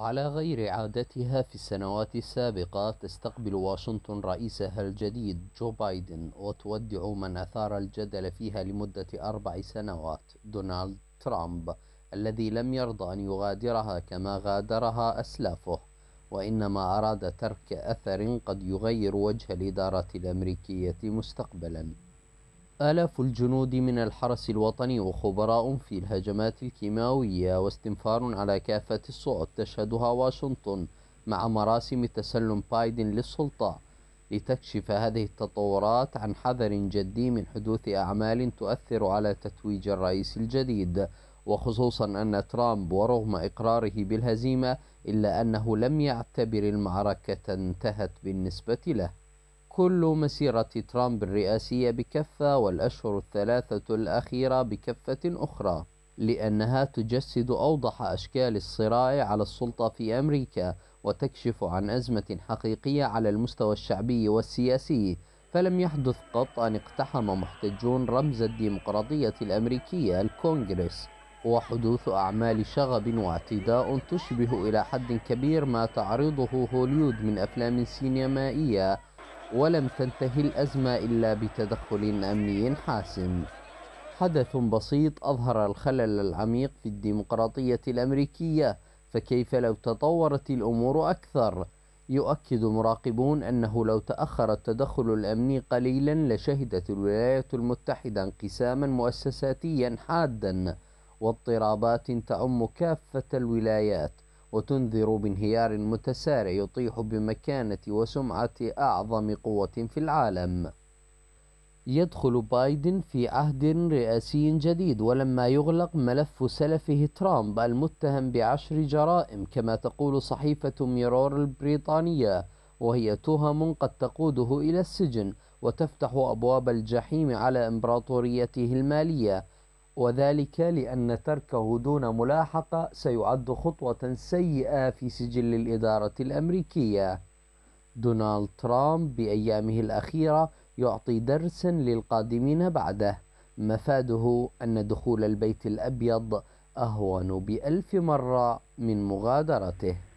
على غير عادتها في السنوات السابقة تستقبل واشنطن رئيسها الجديد جو بايدن وتودع من أثار الجدل فيها لمدة أربع سنوات دونالد ترامب الذي لم يرضى أن يغادرها كما غادرها أسلافه وإنما أراد ترك أثر قد يغير وجه الإدارة الأمريكية مستقبلاً آلاف الجنود من الحرس الوطني وخبراء في الهجمات الكيماوية واستنفار على كافة الصعد تشهدها واشنطن مع مراسم تسلم بايدن للسلطة لتكشف هذه التطورات عن حذر جدي من حدوث أعمال تؤثر على تتويج الرئيس الجديد وخصوصا أن ترامب ورغم إقراره بالهزيمة إلا أنه لم يعتبر المعركة انتهت بالنسبة له كل مسيرة ترامب الرئاسية بكفة والأشهر الثلاثة الأخيرة بكفة أخرى لأنها تجسد أوضح أشكال الصراع على السلطة في أمريكا وتكشف عن أزمة حقيقية على المستوى الشعبي والسياسي فلم يحدث قط أن اقتحم محتجون رمز الديمقراطية الأمريكية الكونغرس وحدوث أعمال شغب واعتداء تشبه إلى حد كبير ما تعرضه هوليود من أفلام سينمائية ولم تنتهي الأزمة إلا بتدخل أمني حاسم حدث بسيط أظهر الخلل العميق في الديمقراطية الأمريكية فكيف لو تطورت الأمور أكثر؟ يؤكد مراقبون أنه لو تأخر التدخل الأمني قليلا لشهدت الولايات المتحدة انقساما مؤسساتيا حادا واضطرابات تعم كافة الولايات وتنذر بانهيار متسارع يطيح بمكانة وسمعة أعظم قوة في العالم يدخل بايدن في عهد رئاسي جديد ولما يغلق ملف سلفه ترامب المتهم بعشر جرائم كما تقول صحيفة ميرور البريطانية وهي تهم قد تقوده إلى السجن وتفتح أبواب الجحيم على إمبراطوريته المالية وذلك لأن تركه دون ملاحقة سيعد خطوة سيئة في سجل الإدارة الأمريكية. دونالد ترامب بأيامه الأخيرة يعطي درسا للقادمين بعده، مفاده أن دخول البيت الأبيض أهون بألف مرة من مغادرته.